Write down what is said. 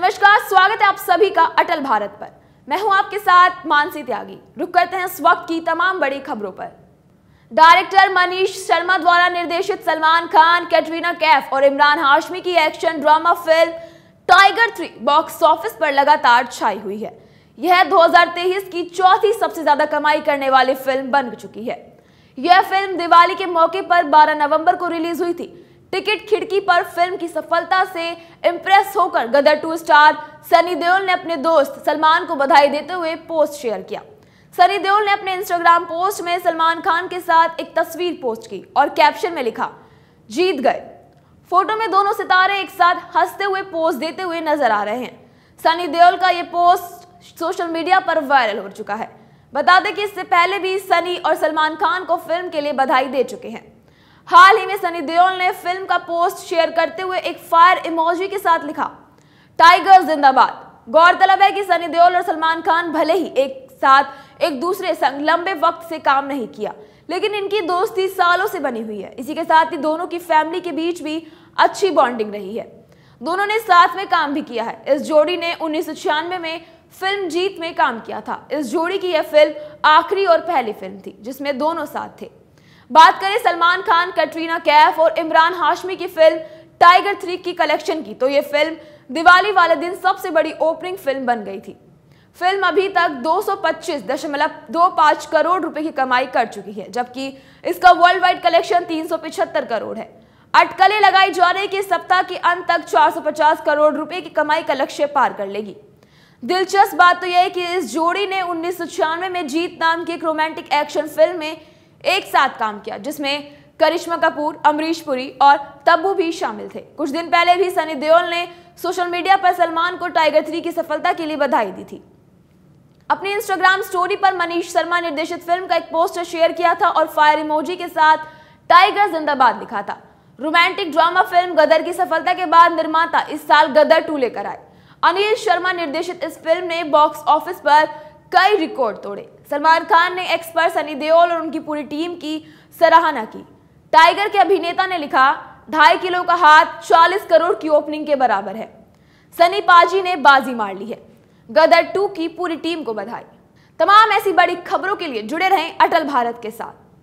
नमस्कार स्वागत है आप सभी का अटल भारत पर मैं हूं आपके साथ मानसी त्यागी रुक करते हैं इस वक्त की तमाम बड़ी खबरों पर डायरेक्टर मनीष शर्मा द्वारा निर्देशित सलमान खान कैटरीना कैफ और इमरान हाशमी की action drama film Tiger three box office पर लगातार छाई हुई है यह दो की चौथी सबसे ज्यादा कमाई करने वाली फिल्म बन चुकी है यह फिल्म दिवाली के मौके पर 12 नवंबर को रिलीज हुई थी टिकट खिड़की पर फिल्म की सफलता से इम्प्रेस होकर गदर टू स्टार सनी देओल ने अपने दोस्त सलमान को बधाई देते हुए पोस्ट शेयर किया सनी देओल ने अपने इंस्टाग्राम पोस्ट में सलमान खान के साथ एक तस्वीर पोस्ट की और कैप्शन में लिखा जीत गए फोटो में दोनों सितारे एक साथ हंसते हुए पोस्ट देते हुए नजर आ रहे हैं सनी देओल का ये पोस्ट सोशल मीडिया पर वायरल हो चुका है बता दें कि इससे पहले भी सनी और सलमान खान को फिल्म के लिए बधाई दे चुके हैं हाल ही में सनी देओल ने फिल्म का पोस्ट शेयर करते हुए एक फायर इमोजी के साथ लिखा टाइगर जिंदाबाद गौरतलब है कि सनी देओल और सलमान खान भले ही एक साथ एक दूसरे संग लंबे वक्त से काम नहीं किया लेकिन इनकी दोस्ती सालों से बनी हुई है इसी के साथ ही दोनों की फैमिली के बीच भी अच्छी बॉन्डिंग रही है दोनों ने साथ में काम भी किया है इस जोड़ी ने उन्नीस में फिल्म जीत में काम किया था इस जोड़ी की यह फिल्म आखिरी और पहली फिल्म थी जिसमें दोनों साथ थे बात करें सलमान खान कटरीना कैफ और इमरान हाशमी की फिल्म टाइगर थ्री की कलेक्शन की तो ये फिल्म दिवाली वाले दिन सबसे बड़ी ओपनिंग फिल्म बन गई थी फिल्म अभी तक 225.25 करोड़ रुपए की कमाई कर चुकी है जबकि इसका वर्ल्ड वाइड कलेक्शन 375 करोड़ है अटकलें लगाई जा रही कि सप्ताह के अंत तक 450 करोड़ रुपए की कमाई का लक्ष्य पार कर लेगी दिलचस्प बात तो यह है कि इस जोड़ी ने उन्नीस में जीत नाम की एक रोमांटिक एक्शन फिल्म में एक साथ काम किया जिसमें करिश्मा कपूर अमरीश पुरी और तब्बू भी शामिल थे कुछ दिन पहले भी सनी देओल ने सोशल मीडिया पर सलमान को टाइगर थ्री की सफलता के लिए बधाई दी थी अपनी इंस्टाग्राम स्टोरी पर मनीष शर्मा निर्देशित फिल्म का एक पोस्टर शेयर किया था और फायर इमोजी के साथ टाइगर जिंदाबाद लिखा था रोमांटिक ड्रामा फिल्म गदर की सफलता के बाद निर्माता इस साल गदर टू लेकर आए अनिल शर्मा निर्देशित इस फिल्म ने बॉक्स ऑफिस पर कई रिकॉर्ड तोड़े सलमान खान ने एक्सपर्ट सनी देओल और उनकी पूरी टीम की सराहना की टाइगर के अभिनेता ने लिखा ढाई किलो का हाथ 40 करोड़ की ओपनिंग के बराबर है सनी पाजी ने बाजी मार ली है गदर टू की पूरी टीम को बधाई तमाम ऐसी बड़ी खबरों के लिए जुड़े रहें अटल भारत के साथ